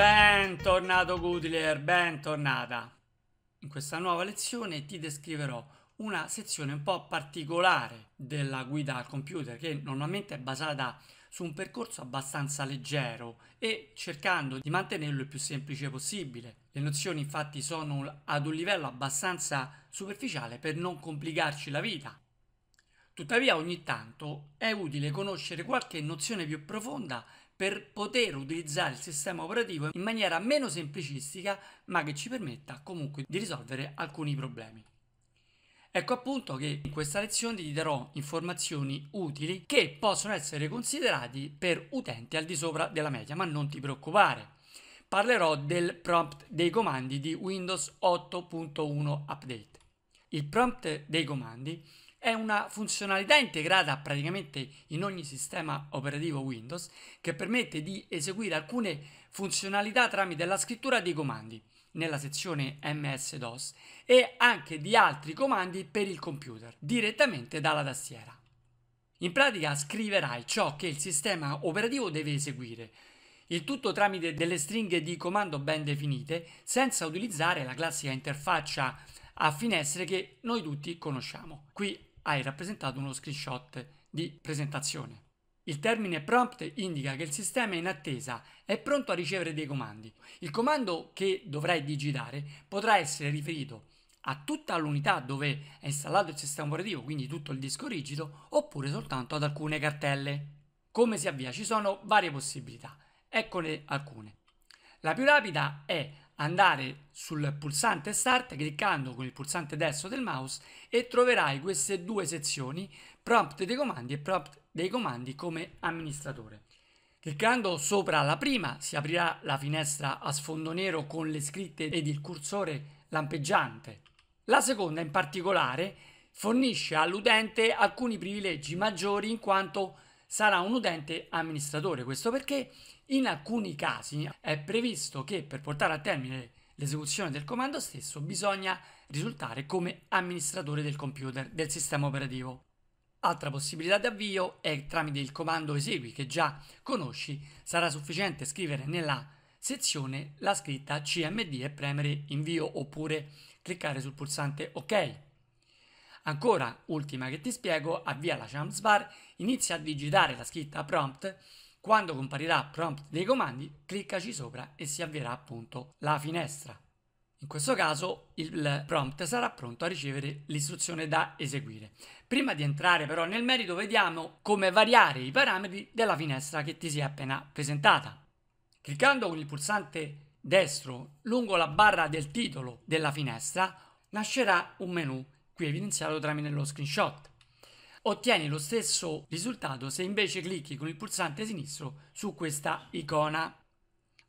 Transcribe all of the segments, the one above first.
Bentornato Goodler, bentornata. In questa nuova lezione ti descriverò una sezione un po' particolare della guida al computer che normalmente è basata su un percorso abbastanza leggero e cercando di mantenerlo il più semplice possibile. Le nozioni infatti sono ad un livello abbastanza superficiale per non complicarci la vita. Tuttavia ogni tanto è utile conoscere qualche nozione più profonda per poter utilizzare il sistema operativo in maniera meno semplicistica ma che ci permetta comunque di risolvere alcuni problemi. Ecco appunto che in questa lezione ti darò informazioni utili che possono essere considerati per utenti al di sopra della media, ma non ti preoccupare. Parlerò del prompt dei comandi di Windows 8.1 Update. Il prompt dei comandi è una funzionalità integrata praticamente in ogni sistema operativo Windows che permette di eseguire alcune funzionalità tramite la scrittura dei comandi nella sezione MS-DOS e anche di altri comandi per il computer direttamente dalla tastiera. In pratica scriverai ciò che il sistema operativo deve eseguire, il tutto tramite delle stringhe di comando ben definite senza utilizzare la classica interfaccia a finestre che noi tutti conosciamo. Qui hai rappresentato uno screenshot di presentazione. Il termine prompt indica che il sistema è in attesa, è pronto a ricevere dei comandi. Il comando che dovrai digitare potrà essere riferito a tutta l'unità dove è installato il sistema operativo, quindi tutto il disco rigido, oppure soltanto ad alcune cartelle. Come si avvia? Ci sono varie possibilità, eccone alcune. La più rapida è andare sul pulsante Start cliccando con il pulsante destro del mouse e troverai queste due sezioni, prompt dei comandi e prompt dei comandi come amministratore. Cliccando sopra la prima si aprirà la finestra a sfondo nero con le scritte ed il cursore lampeggiante. La seconda in particolare fornisce all'utente alcuni privilegi maggiori in quanto sarà un utente amministratore. Questo perché in alcuni casi è previsto che per portare a termine l'esecuzione del comando stesso bisogna risultare come amministratore del computer, del sistema operativo. Altra possibilità d'avvio è tramite il comando esegui che già conosci, sarà sufficiente scrivere nella sezione la scritta CMD e premere invio oppure cliccare sul pulsante ok. Ancora, ultima che ti spiego, avvia la champs Bar, inizia a digitare la scritta prompt, quando comparirà prompt dei comandi, cliccaci sopra e si avvierà appunto la finestra. In questo caso il prompt sarà pronto a ricevere l'istruzione da eseguire. Prima di entrare però nel merito vediamo come variare i parametri della finestra che ti si è appena presentata. Cliccando con il pulsante destro lungo la barra del titolo della finestra nascerà un menu qui evidenziato tramite lo screenshot. Ottieni lo stesso risultato se invece clicchi con il pulsante sinistro su questa icona.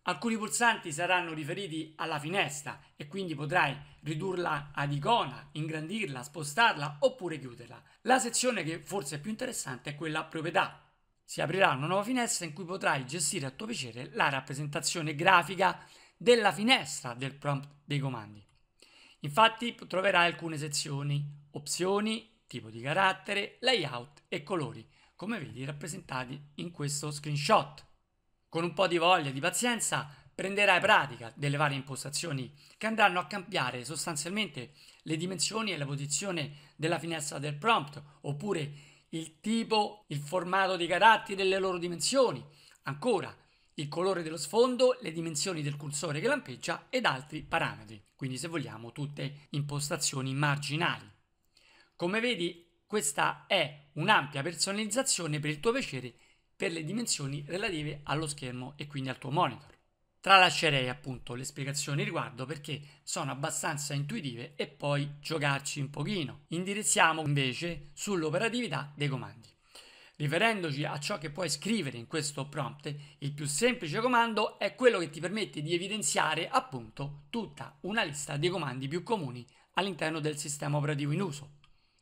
Alcuni pulsanti saranno riferiti alla finestra e quindi potrai ridurla ad icona, ingrandirla, spostarla oppure chiuderla. La sezione che forse è più interessante è quella proprietà. Si aprirà una nuova finestra in cui potrai gestire a tuo piacere la rappresentazione grafica della finestra del prompt dei comandi. Infatti troverai alcune sezioni, opzioni, tipo di carattere, layout e colori, come vedi rappresentati in questo screenshot. Con un po' di voglia e di pazienza prenderai pratica delle varie impostazioni che andranno a cambiare sostanzialmente le dimensioni e la posizione della finestra del prompt, oppure il tipo, il formato dei caratteri e le loro dimensioni, ancora il colore dello sfondo, le dimensioni del cursore che lampeggia ed altri parametri, quindi se vogliamo tutte impostazioni marginali. Come vedi questa è un'ampia personalizzazione per il tuo piacere per le dimensioni relative allo schermo e quindi al tuo monitor. Tralascerei appunto le spiegazioni riguardo perché sono abbastanza intuitive e poi giocarci un pochino. Indirizziamo invece sull'operatività dei comandi. Riferendoci a ciò che puoi scrivere in questo prompt, il più semplice comando è quello che ti permette di evidenziare appunto tutta una lista dei comandi più comuni all'interno del sistema operativo in uso.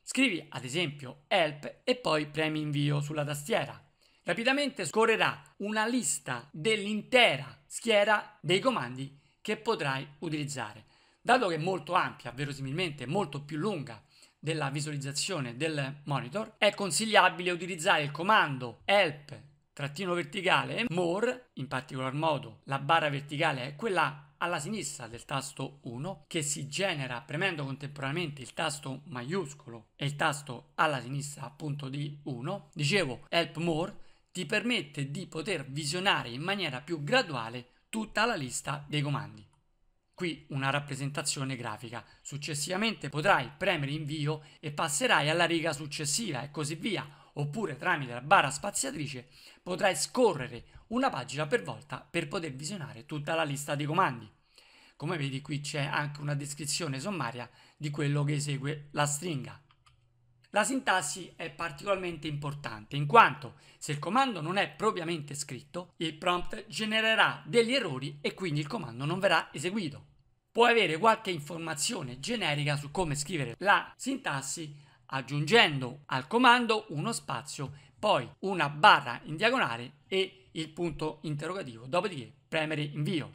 Scrivi ad esempio help e poi premi invio sulla tastiera. Rapidamente scorrerà una lista dell'intera schiera dei comandi che potrai utilizzare. Dato che è molto ampia, verosimilmente molto più lunga della visualizzazione del monitor, è consigliabile utilizzare il comando help trattino verticale more, in particolar modo la barra verticale è quella alla sinistra del tasto 1 che si genera premendo contemporaneamente il tasto maiuscolo e il tasto alla sinistra appunto di 1, dicevo help more ti permette di poter visionare in maniera più graduale tutta la lista dei comandi qui una rappresentazione grafica. Successivamente potrai premere invio e passerai alla riga successiva e così via, oppure tramite la barra spaziatrice potrai scorrere una pagina per volta per poter visionare tutta la lista dei comandi. Come vedi qui c'è anche una descrizione sommaria di quello che esegue la stringa. La sintassi è particolarmente importante in quanto se il comando non è propriamente scritto, il prompt genererà degli errori e quindi il comando non verrà eseguito. Puoi avere qualche informazione generica su come scrivere la sintassi aggiungendo al comando uno spazio, poi una barra in diagonale e il punto interrogativo, dopodiché premere invio.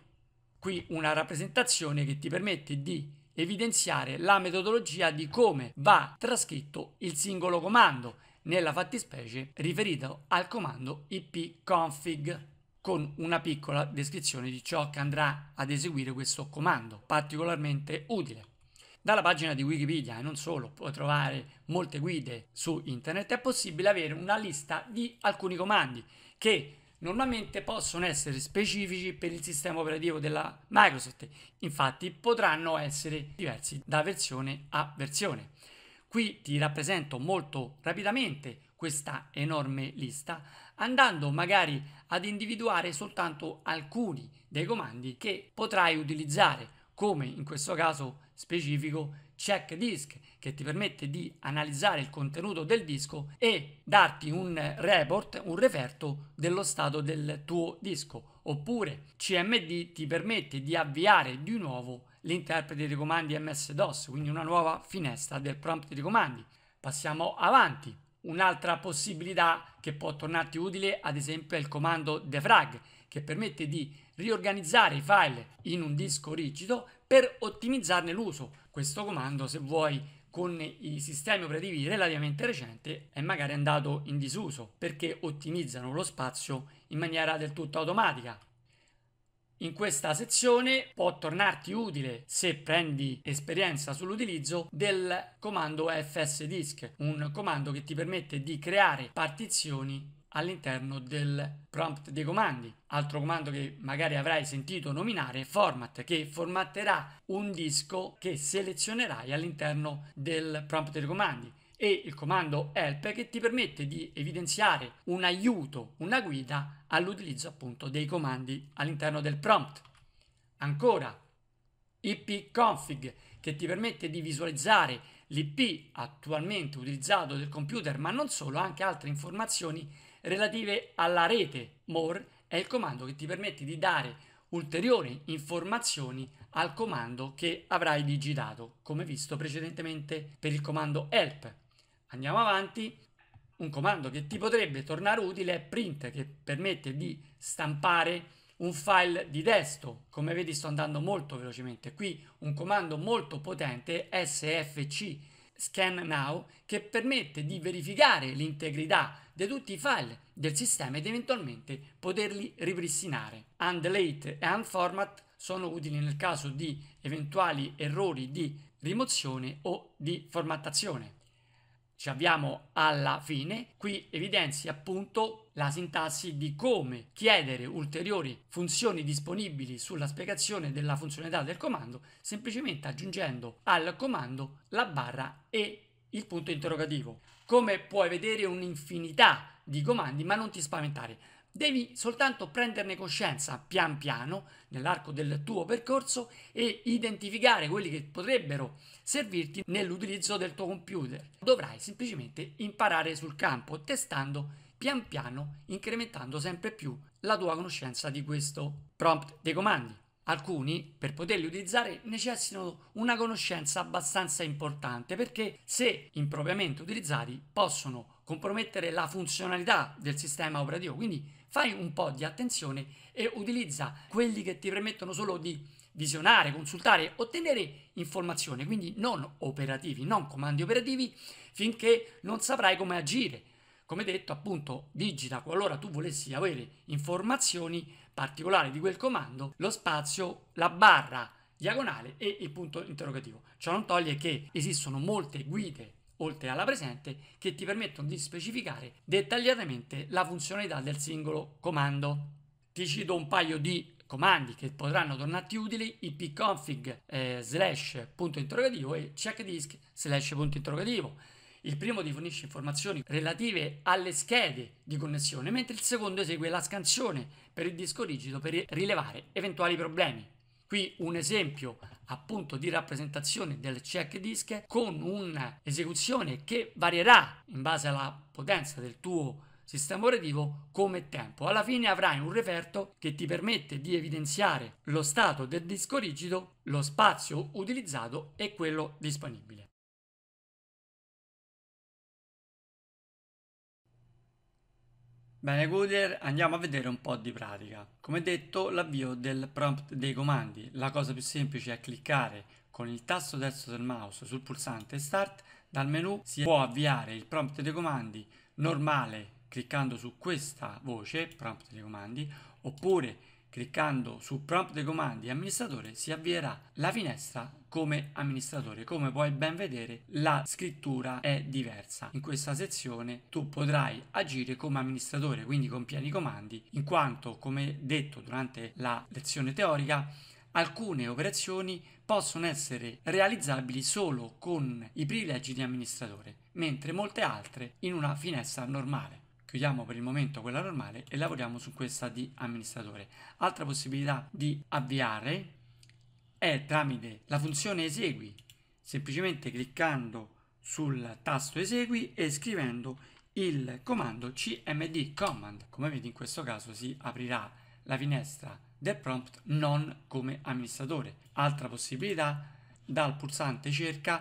Qui una rappresentazione che ti permette di evidenziare la metodologia di come va trascritto il singolo comando, nella fattispecie riferito al comando ipconfig con una piccola descrizione di ciò che andrà ad eseguire questo comando, particolarmente utile. Dalla pagina di Wikipedia e non solo, puoi trovare molte guide su internet, è possibile avere una lista di alcuni comandi che normalmente possono essere specifici per il sistema operativo della Microsoft, infatti potranno essere diversi da versione a versione. Qui ti rappresento molto rapidamente questa enorme lista, andando magari ad individuare soltanto alcuni dei comandi che potrai utilizzare, come in questo caso specifico check disk che ti permette di analizzare il contenuto del disco e darti un report, un referto dello stato del tuo disco. Oppure CMD ti permette di avviare di nuovo l'interprete dei comandi MS-DOS, quindi una nuova finestra del prompt dei comandi. Passiamo avanti. Un'altra possibilità che può tornarti utile, ad esempio, è il comando defrag, che permette di riorganizzare i file in un disco rigido per ottimizzarne l'uso questo comando se vuoi con i sistemi operativi relativamente recenti è magari andato in disuso perché ottimizzano lo spazio in maniera del tutto automatica. In questa sezione può tornarti utile se prendi esperienza sull'utilizzo del comando fsdisk, un comando che ti permette di creare partizioni all'interno del prompt dei comandi. Altro comando che magari avrai sentito nominare è format che formatterà un disco che selezionerai all'interno del prompt dei comandi e il comando help che ti permette di evidenziare un aiuto, una guida all'utilizzo appunto dei comandi all'interno del prompt. Ancora ipconfig che ti permette di visualizzare l'ip attualmente utilizzato del computer ma non solo, anche altre informazioni relative alla rete MORE è il comando che ti permette di dare ulteriori informazioni al comando che avrai digitato, come visto precedentemente per il comando help. Andiamo avanti. Un comando che ti potrebbe tornare utile è print, che permette di stampare un file di testo. Come vedi sto andando molto velocemente. Qui un comando molto potente, sfc, Scan Now che permette di verificare l'integrità di tutti i file del sistema ed eventualmente poterli ripristinare. Undelete e Unformat sono utili nel caso di eventuali errori di rimozione o di formattazione. Ci avviamo alla fine, qui evidenzi appunto la sintassi di come chiedere ulteriori funzioni disponibili sulla spiegazione della funzionalità del comando, semplicemente aggiungendo al comando la barra e il punto interrogativo. Come puoi vedere un'infinità di comandi, ma non ti spaventare Devi soltanto prenderne coscienza pian piano nell'arco del tuo percorso e identificare quelli che potrebbero servirti nell'utilizzo del tuo computer. Dovrai semplicemente imparare sul campo, testando pian piano, incrementando sempre più la tua conoscenza di questo prompt dei comandi. Alcuni, per poterli utilizzare, necessitano una conoscenza abbastanza importante perché se impropriamente utilizzati possono compromettere la funzionalità del sistema operativo, quindi fai un po' di attenzione e utilizza quelli che ti permettono solo di visionare, consultare, ottenere informazioni, quindi non operativi, non comandi operativi, finché non saprai come agire. Come detto, appunto, digita qualora tu volessi avere informazioni particolari di quel comando, lo spazio, la barra diagonale e il punto interrogativo. Ciò non toglie che esistono molte guide oltre alla presente, che ti permettono di specificare dettagliatamente la funzionalità del singolo comando. Ti cito un paio di comandi che potranno tornarti utili, ipconfig eh, slash punto interrogativo e checkdisk slash punto interrogativo. Il primo ti fornisce informazioni relative alle schede di connessione, mentre il secondo esegue la scansione per il disco rigido per rilevare eventuali problemi. Qui un esempio appunto di rappresentazione del check disk con un'esecuzione che varierà in base alla potenza del tuo sistema operativo come tempo. Alla fine avrai un referto che ti permette di evidenziare lo stato del disco rigido, lo spazio utilizzato e quello disponibile. Bene Goodyear, andiamo a vedere un po' di pratica. Come detto, l'avvio del prompt dei comandi. La cosa più semplice è cliccare con il tasto destro del mouse sul pulsante Start. Dal menu si può avviare il prompt dei comandi normale cliccando su questa voce, prompt dei comandi, oppure Cliccando su Prompt dei comandi amministratore si avvierà la finestra come amministratore. Come puoi ben vedere la scrittura è diversa. In questa sezione tu potrai agire come amministratore, quindi con pieni comandi, in quanto come detto durante la lezione teorica alcune operazioni possono essere realizzabili solo con i privilegi di amministratore, mentre molte altre in una finestra normale chiudiamo per il momento quella normale e lavoriamo su questa di amministratore altra possibilità di avviare è tramite la funzione esegui semplicemente cliccando sul tasto esegui e scrivendo il comando cmd command come vedi in questo caso si aprirà la finestra del prompt non come amministratore altra possibilità dal pulsante cerca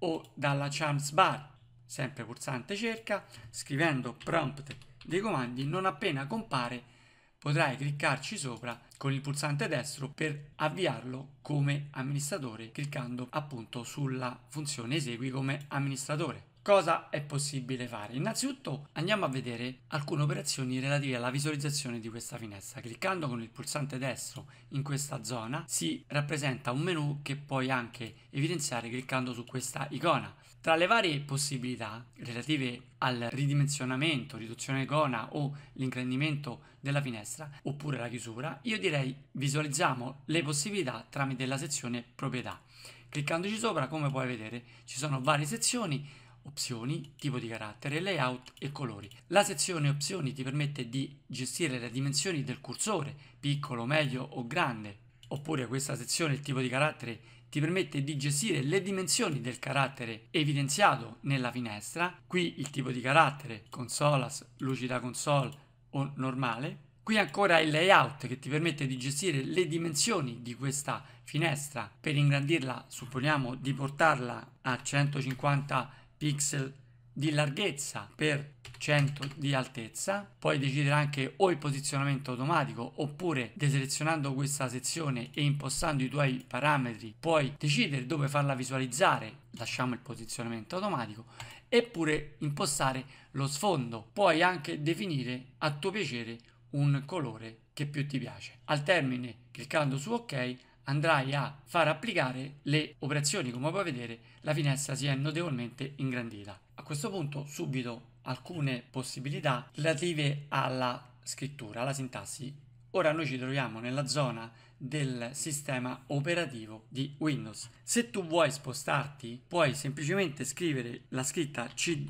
o dalla chance bar sempre pulsante cerca, scrivendo prompt dei comandi, non appena compare potrai cliccarci sopra con il pulsante destro per avviarlo come amministratore cliccando appunto sulla funzione esegui come amministratore. Cosa è possibile fare? Innanzitutto andiamo a vedere alcune operazioni relative alla visualizzazione di questa finestra. Cliccando con il pulsante destro in questa zona si rappresenta un menu che puoi anche evidenziare cliccando su questa icona. Tra le varie possibilità relative al ridimensionamento, riduzione icona o l'ingrandimento della finestra oppure la chiusura, io direi visualizziamo le possibilità tramite la sezione proprietà. Cliccandoci sopra, come puoi vedere, ci sono varie sezioni opzioni, tipo di carattere, layout e colori. La sezione opzioni ti permette di gestire le dimensioni del cursore, piccolo, medio o grande. Oppure questa sezione, il tipo di carattere, ti permette di gestire le dimensioni del carattere evidenziato nella finestra. Qui il tipo di carattere, consolas, lucida console o normale. Qui ancora il layout che ti permette di gestire le dimensioni di questa finestra. Per ingrandirla supponiamo di portarla a 150 pixel di larghezza per 100 di altezza, puoi decidere anche o il posizionamento automatico oppure deselezionando questa sezione e impostando i tuoi parametri puoi decidere dove farla visualizzare, lasciamo il posizionamento automatico, eppure impostare lo sfondo, puoi anche definire a tuo piacere un colore che più ti piace. Al termine, cliccando su ok, andrai a far applicare le operazioni come puoi vedere la finestra si è notevolmente ingrandita a questo punto subito alcune possibilità relative alla scrittura alla sintassi ora noi ci troviamo nella zona del sistema operativo di Windows. Se tu vuoi spostarti, puoi semplicemente scrivere la scritta cd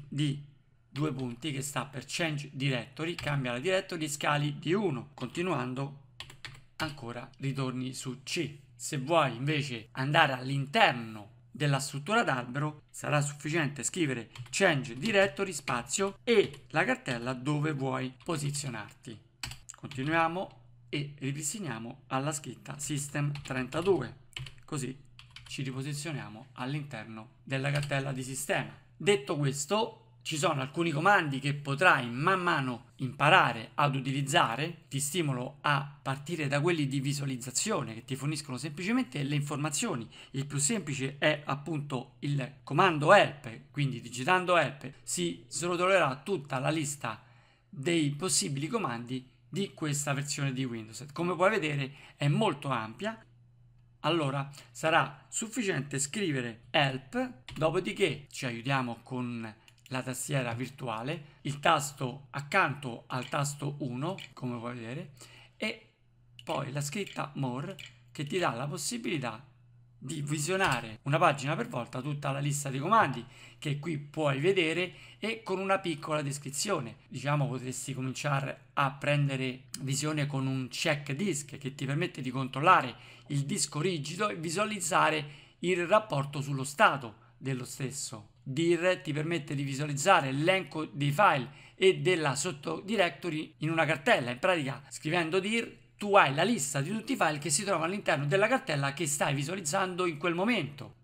due punti che sta per change directory, cambia la directory, scali di 1, continuando ancora ritorni su C. Se vuoi invece andare all'interno della struttura d'albero sarà sufficiente scrivere change directory spazio e la cartella dove vuoi posizionarti. Continuiamo e ripristiniamo alla scritta system32 così ci riposizioniamo all'interno della cartella di sistema. Detto questo ci sono alcuni comandi che potrai man mano imparare ad utilizzare, ti stimolo a partire da quelli di visualizzazione che ti forniscono semplicemente le informazioni. Il più semplice è appunto il comando help, quindi digitando help si srotolerà tutta la lista dei possibili comandi di questa versione di Windows. Come puoi vedere è molto ampia, allora sarà sufficiente scrivere help, dopodiché ci aiutiamo con la tastiera virtuale, il tasto accanto al tasto 1, come puoi vedere, e poi la scritta More che ti dà la possibilità di visionare una pagina per volta tutta la lista dei comandi che qui puoi vedere e con una piccola descrizione. Diciamo potresti cominciare a prendere visione con un check disk che ti permette di controllare il disco rigido e visualizzare il rapporto sullo stato dello stesso. DIR ti permette di visualizzare l'elenco dei file e della sottodirectory in una cartella. In pratica, scrivendo dir, tu hai la lista di tutti i file che si trovano all'interno della cartella che stai visualizzando in quel momento.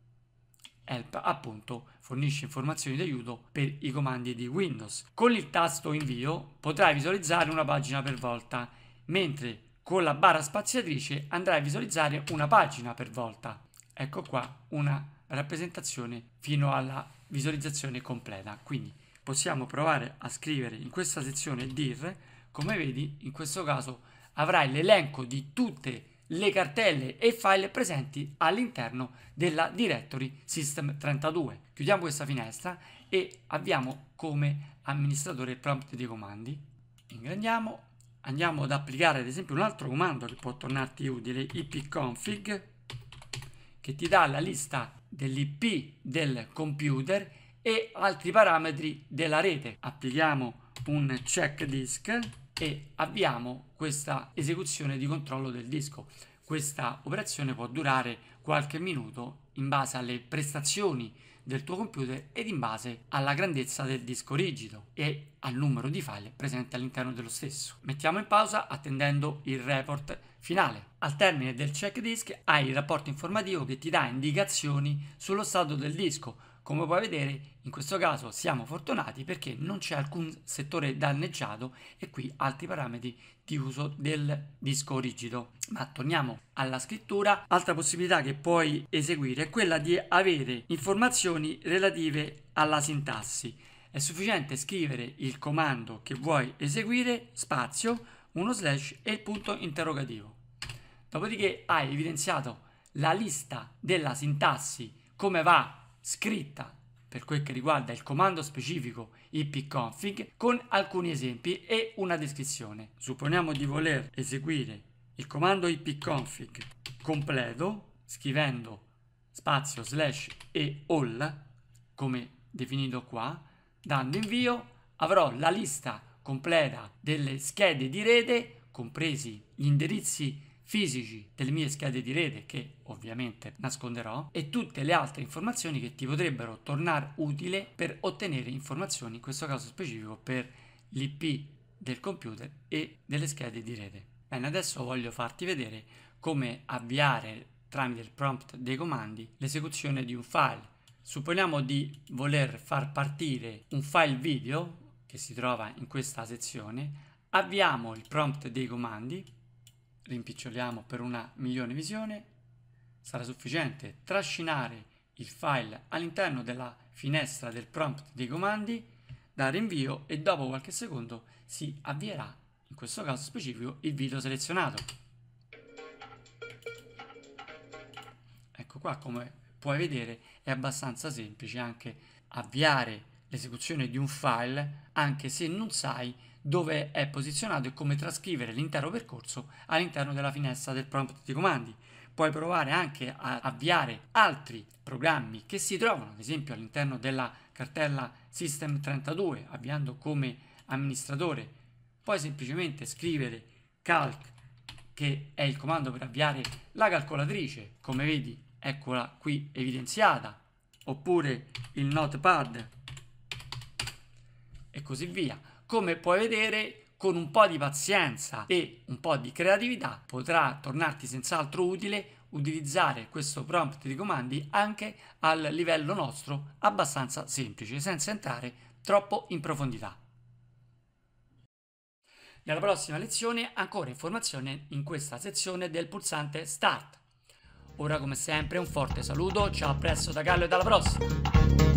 Help appunto fornisce informazioni d'aiuto per i comandi di Windows. Con il tasto invio potrai visualizzare una pagina per volta, mentre con la barra spaziatrice andrai a visualizzare una pagina per volta. Ecco qua una rappresentazione fino alla visualizzazione completa. Quindi possiamo provare a scrivere in questa sezione dir, come vedi in questo caso avrai l'elenco di tutte le cartelle e file presenti all'interno della directory system32. Chiudiamo questa finestra e abbiamo come amministratore il prompt dei comandi. Ingrandiamo, andiamo ad applicare ad esempio un altro comando che può tornarti utile, ipconfig, che ti dà la lista dell'IP del computer e altri parametri della rete. Applichiamo un check disk e avviamo questa esecuzione di controllo del disco. Questa operazione può durare qualche minuto in base alle prestazioni del tuo computer ed in base alla grandezza del disco rigido e al numero di file presenti all'interno dello stesso. Mettiamo in pausa attendendo il report finale. Al termine del check disk hai il rapporto informativo che ti dà indicazioni sullo stato del disco come puoi vedere, in questo caso siamo fortunati perché non c'è alcun settore danneggiato e qui altri parametri di uso del disco rigido. Ma torniamo alla scrittura. Altra possibilità che puoi eseguire è quella di avere informazioni relative alla sintassi. È sufficiente scrivere il comando che vuoi eseguire, spazio, uno slash e il punto interrogativo. Dopodiché hai evidenziato la lista della sintassi, come va scritta per quel che riguarda il comando specifico ipconfig con alcuni esempi e una descrizione. Supponiamo di voler eseguire il comando ipconfig completo scrivendo spazio slash e all come definito qua, dando invio avrò la lista completa delle schede di rete compresi gli indirizzi fisici delle mie schede di rete che ovviamente nasconderò e tutte le altre informazioni che ti potrebbero tornare utile per ottenere informazioni in questo caso specifico per l'IP del computer e delle schede di rete. Bene, adesso voglio farti vedere come avviare tramite il prompt dei comandi l'esecuzione di un file. Supponiamo di voler far partire un file video che si trova in questa sezione, avviamo il prompt dei comandi rimpiccioliamo per una migliore visione, sarà sufficiente trascinare il file all'interno della finestra del prompt dei comandi, dare invio e dopo qualche secondo si avvierà, in questo caso specifico, il video selezionato. Ecco qua come puoi vedere è abbastanza semplice anche avviare l'esecuzione di un file anche se non sai dove è posizionato e come trascrivere l'intero percorso all'interno della finestra del prompt di comandi. Puoi provare anche a avviare altri programmi che si trovano, ad esempio, all'interno della cartella System32, avviando come amministratore. Puoi semplicemente scrivere calc, che è il comando per avviare la calcolatrice, come vedi, eccola qui evidenziata, oppure il notepad e così via. Come puoi vedere, con un po' di pazienza e un po' di creatività potrà tornarti senz'altro utile utilizzare questo prompt di comandi anche al livello nostro abbastanza semplice, senza entrare troppo in profondità. Nella prossima lezione ancora informazione in questa sezione del pulsante Start. Ora come sempre un forte saluto, ciao a presto da Gallo e dalla prossima!